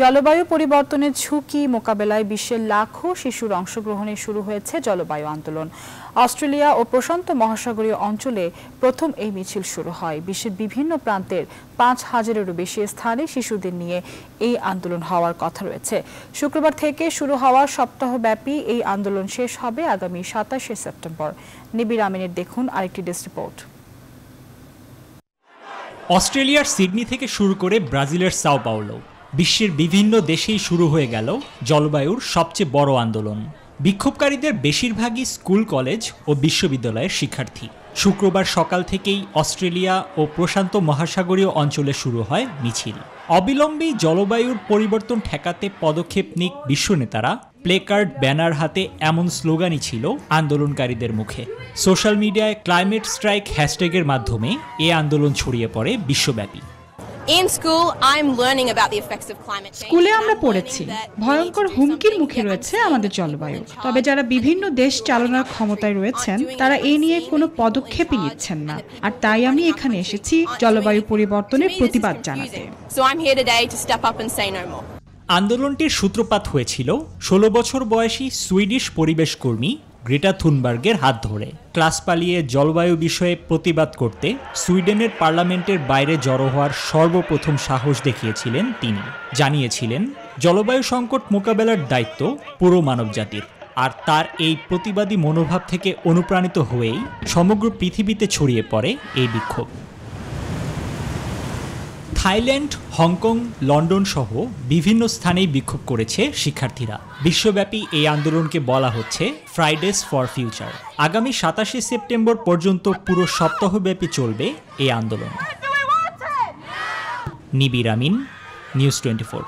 জলবায়ু পরিবর্তনের ঝুঁকি মোকাবেলায় বিশ্বের লাখো শিশুর অংশগ্রহণে শুরু হয়েছে জলবায়ু আন্দোলন অস্ট্রেলিয়া ও প্রশান্ত মহাসাগরীয় অঞ্চলে প্রথম এই মিছিল শুরু হয় বিশ্বের বিভিন্ন প্রান্তের পাঁচ হাজারেরও বেশি স্থানে শিশুদের নিয়ে এই আন্দোলন হওয়ার কথা রয়েছে শুক্রবার থেকে শুরু হওয়া সপ্তাহব্যাপী এই আন্দোলন শেষ হবে আগামী সাতাশে সেপ্টেম্বর নিবিড় আমিনের দেখুন আরেকটি ডেস্ক রিপোর্ট অস্ট্রেলিয়ার সিডনি থেকে শুরু করে ব্রাজিলের সাও পাওলো বিশ্বের বিভিন্ন দেশেই শুরু হয়ে গেল জলবায়ুর সবচেয়ে বড় আন্দোলন বিক্ষোভকারীদের বেশিরভাগই স্কুল কলেজ ও বিশ্ববিদ্যালয়ের শিক্ষার্থী শুক্রবার সকাল থেকেই অস্ট্রেলিয়া ও প্রশান্ত মহাসাগরীয় অঞ্চলে শুরু হয় মিছিল অবিলম্বেই জলবায়ুর পরিবর্তন ঠেকাতে পদক্ষেপ নিক বিশ্বনেতারা প্লেকার্ড ব্যানার হাতে এমন স্লোগানই ছিল আন্দোলনকারীদের মুখে সোশ্যাল মিডিয়ায় ক্লাইমেট স্ট্রাইক হ্যাশট্যাগের মাধ্যমে এ আন্দোলন ছড়িয়ে পড়ে বিশ্বব্যাপী স্কুলে আমরা পড়েছি ভয়ঙ্কর হুমকির মুখে রয়েছে আমাদের জলবায়ু তবে যারা বিভিন্ন দেশ চালানোর ক্ষমতায় রয়েছেন তারা এ নিয়ে কোনো পদক্ষেপই নিচ্ছেন না আর তাই আমি এখানে এসেছি জলবায়ু পরিবর্তনের প্রতিবাদ জানাতে আন্দোলনটির সূত্রপাত হয়েছিল ষোলো বছর বয়সী সুইডিশ পরিবেশ কর্মী গ্রেটা থুনবার্গের হাত ধরে ক্লাস পালিয়ে জলবায়ু বিষয়ে প্রতিবাদ করতে সুইডেনের পার্লামেন্টের বাইরে জড়ো হওয়ার সর্বপ্রথম সাহস দেখিয়েছিলেন তিনি জানিয়েছিলেন জলবায়ু সংকট মোকাবেলার দায়িত্ব পুরো মানবজাতির আর তার এই প্রতিবাদী মনোভাব থেকে অনুপ্রাণিত হয়েই সমগ্র পৃথিবীতে ছড়িয়ে পড়ে এই বিক্ষোভ থাইল্যান্ড হংকং লন্ডন সহ বিভিন্ন স্থানেই বিক্ষোভ করেছে শিক্ষার্থীরা বিশ্বব্যাপী এই আন্দোলনকে বলা হচ্ছে ফ্রাইডেস ফর ফিউচার আগামী সাতাশে সেপ্টেম্বর পর্যন্ত পুরো সপ্তাহব্যাপী চলবে এই আন্দোলন নিবির আমিন নিউজ টোয়েন্টি